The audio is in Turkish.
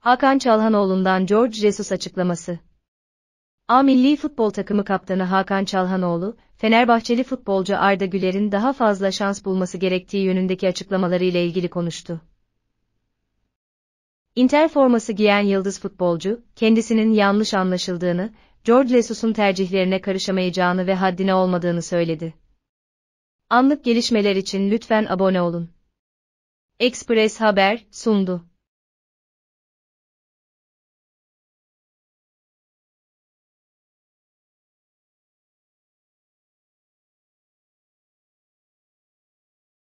Hakan Çalhanoğlu'ndan George Jesus açıklaması. A milli futbol takımı kaptanı Hakan Çalhanoğlu, Fenerbahçeli futbolcu Arda Güler'in daha fazla şans bulması gerektiği yönündeki açıklamalarıyla ilgili konuştu. Inter forması giyen yıldız futbolcu, kendisinin yanlış anlaşıldığını, George Jesus'un tercihlerine karışamayacağını ve haddine olmadığını söyledi. Anlık gelişmeler için lütfen abone olun. Express Haber sundu.